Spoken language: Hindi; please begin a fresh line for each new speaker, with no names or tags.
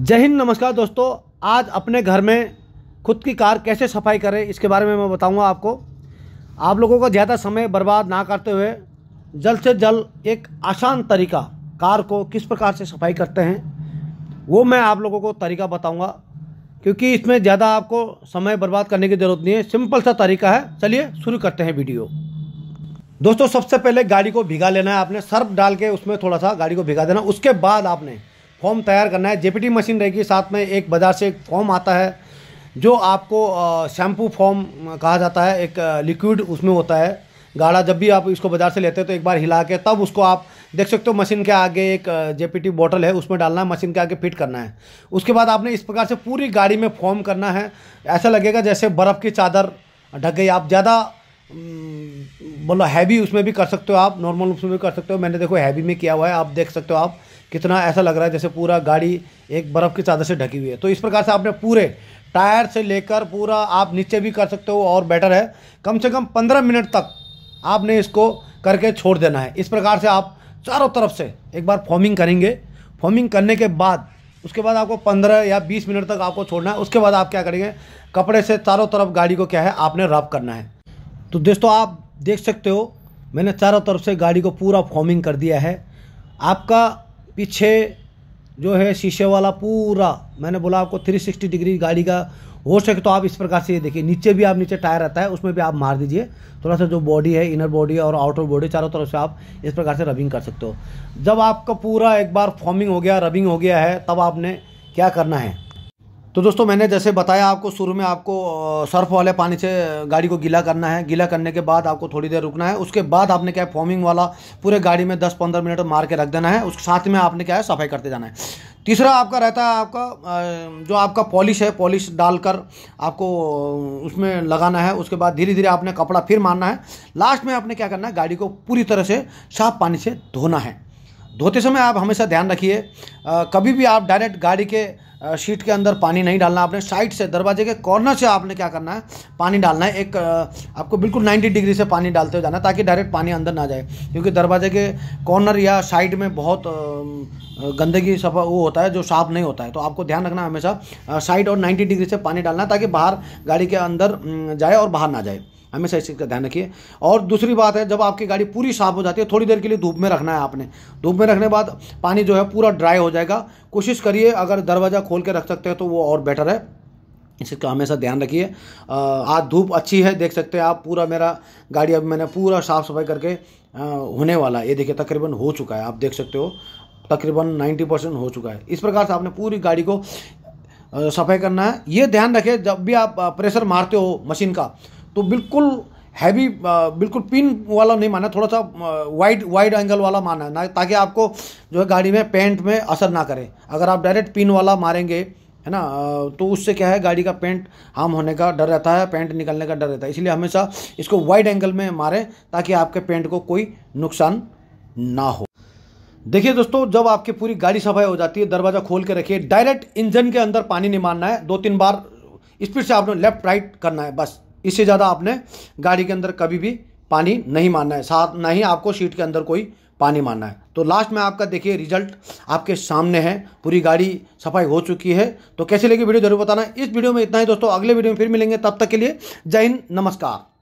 जय हिंद नमस्कार दोस्तों आज अपने घर में खुद की कार कैसे सफाई करें इसके बारे में मैं बताऊंगा आपको आप लोगों का ज़्यादा समय बर्बाद ना करते हुए जल्द से जल्द एक आसान तरीका कार को किस प्रकार से सफाई करते हैं वो मैं आप लोगों को तरीका बताऊंगा क्योंकि इसमें ज़्यादा आपको समय बर्बाद करने की ज़रूरत नहीं है सिंपल सा तरीका है चलिए शुरू करते हैं वीडियो दोस्तों सबसे पहले गाड़ी को भिगा लेना है आपने सर्फ डाल के उसमें थोड़ा सा गाड़ी को भिगा देना उसके बाद आपने फॉर्म तैयार करना है जेपीटी मशीन रहेगी साथ में एक बाज़ार से एक फॉर्म आता है जो आपको शैम्पू फॉर्म कहा जाता है एक लिक्विड उसमें होता है गाढ़ा जब भी आप इसको बाज़ार से लेते हैं तो एक बार हिला के तब उसको आप देख सकते हो मशीन के आगे एक जेपीटी बोतल है उसमें डालना है मशीन के आगे फिट करना है उसके बाद आपने इस प्रकार से पूरी गाड़ी में फॉर्म करना है ऐसा लगेगा जैसे बर्फ़ की चादर ढक गई आप ज़्यादा बोलो हैवी उसमें भी कर सकते हो आप नॉर्मल उसमें भी कर सकते हो मैंने देखो हैवी में किया हुआ है आप देख सकते हो आप कितना ऐसा लग रहा है जैसे पूरा गाड़ी एक बर्फ़ की चादर से ढकी हुई है तो इस प्रकार से आपने पूरे टायर से लेकर पूरा आप नीचे भी कर सकते हो और बेटर है कम से कम पंद्रह मिनट तक आपने इसको करके छोड़ देना है इस प्रकार से आप चारों तरफ से एक बार फॉर्मिंग करेंगे फॉर्मिंग करने के बाद उसके बाद आपको पंद्रह या बीस मिनट तक आपको छोड़ना है उसके बाद आप क्या करेंगे कपड़े से चारों तरफ गाड़ी को क्या है आपने रब करना है तो दोस्तों आप देख सकते हो मैंने चारों तरफ से गाड़ी को पूरा फॉर्मिंग कर दिया है आपका पीछे जो है शीशे वाला पूरा मैंने बोला आपको 360 डिग्री गाड़ी का हो सके तो आप इस प्रकार से ये देखिए नीचे भी आप नीचे टायर रहता है उसमें भी आप मार दीजिए थोड़ा सा जो बॉडी है इनर बॉडी और आउटर बॉडी चारों तरफ से आप इस प्रकार से रबिंग कर सकते हो जब आपका पूरा एक बार फॉर्मिंग हो गया रबिंग हो गया है तब आपने क्या करना है तो दोस्तों मैंने जैसे बताया आपको शुरू में आपको सर्फ वाले पानी से गाड़ी को गीला करना है गीला करने के बाद आपको थोड़ी देर रुकना है उसके बाद आपने क्या है फॉर्मिंग वाला पूरे गाड़ी में 10-15 मिनट मार के रख देना है उसके साथ में आपने क्या है सफाई करते जाना है तीसरा आपका रहता है आपका जो आपका पॉलिश है पॉलिश डालकर आपको उसमें लगाना है उसके बाद धीरे धीरे आपने कपड़ा फिर मारना है लास्ट में आपने क्या करना है गाड़ी को पूरी तरह से साफ पानी से धोना है धोते समय आप हमेशा ध्यान रखिए कभी भी आप डायरेक्ट गाड़ी के शीट के अंदर पानी नहीं डालना आपने साइड से दरवाजे के कॉर्नर से आपने क्या करना है पानी डालना है एक आपको बिल्कुल 90 डिग्री से पानी डालते हुए जाना ताकि डायरेक्ट पानी अंदर ना जाए क्योंकि दरवाजे के कॉर्नर या साइड में बहुत गंदगी सफा वो होता है जो साफ नहीं होता है तो आपको ध्यान रखना हमेशा साइड और नाइन्टी डिग्री से पानी डालना ताकि बाहर गाड़ी के अंदर जाए और बाहर ना जाए हमेशा इस चीज़ का ध्यान रखिए और दूसरी बात है जब आपकी गाड़ी पूरी साफ हो जाती है थोड़ी देर के लिए धूप में रखना है आपने धूप में रखने बाद पानी जो है पूरा ड्राई हो जाएगा कोशिश करिए अगर दरवाज़ा खोल के रख सकते हैं तो वो और बेटर है इस चीज़ का हमेशा ध्यान रखिए आज धूप अच्छी है देख सकते हैं आप पूरा मेरा गाड़ी अब मैंने पूरा साफ़ सफाई करके होने वाला ये देखिए तकरीबन हो चुका है आप देख सकते हो तकरीबन 90 परसेंट हो चुका है इस प्रकार से आपने पूरी गाड़ी को सफाई करना है ये ध्यान रखें जब भी आप प्रेशर मारते हो मशीन का तो बिल्कुल हैवी बिल्कुल पिन वाला नहीं माना थोड़ा सा वाइड वाइड एंगल वाला माना ना ताकि आपको जो है गाड़ी में पेंट में असर ना करे अगर आप डायरेक्ट पिन वाला मारेंगे है ना तो उससे क्या है गाड़ी का पेंट हार्म होने का डर रहता है पेंट निकलने का डर रहता है इसलिए हमेशा इसको वाइड एंगल में मारें ताकि आपके पेंट को कोई नुकसान ना हो देखिए दोस्तों जब आपकी पूरी गाड़ी सफाई हो जाती है दरवाज़ा खोल के रखिए डायरेक्ट इंजन के अंदर पानी नहीं मारना है दो तीन बार स्पीड से आपने लेफ्ट राइट करना है बस इससे ज़्यादा आपने गाड़ी के अंदर कभी भी पानी नहीं मानना है साथ ना ही आपको सीट के अंदर कोई पानी मानना है तो लास्ट में आपका देखिए रिजल्ट आपके सामने है पूरी गाड़ी सफाई हो चुकी है तो कैसे लगी वीडियो जरूर बताना इस वीडियो में इतना ही दोस्तों अगले वीडियो में फिर मिलेंगे तब तक के लिए जय हिंद नमस्कार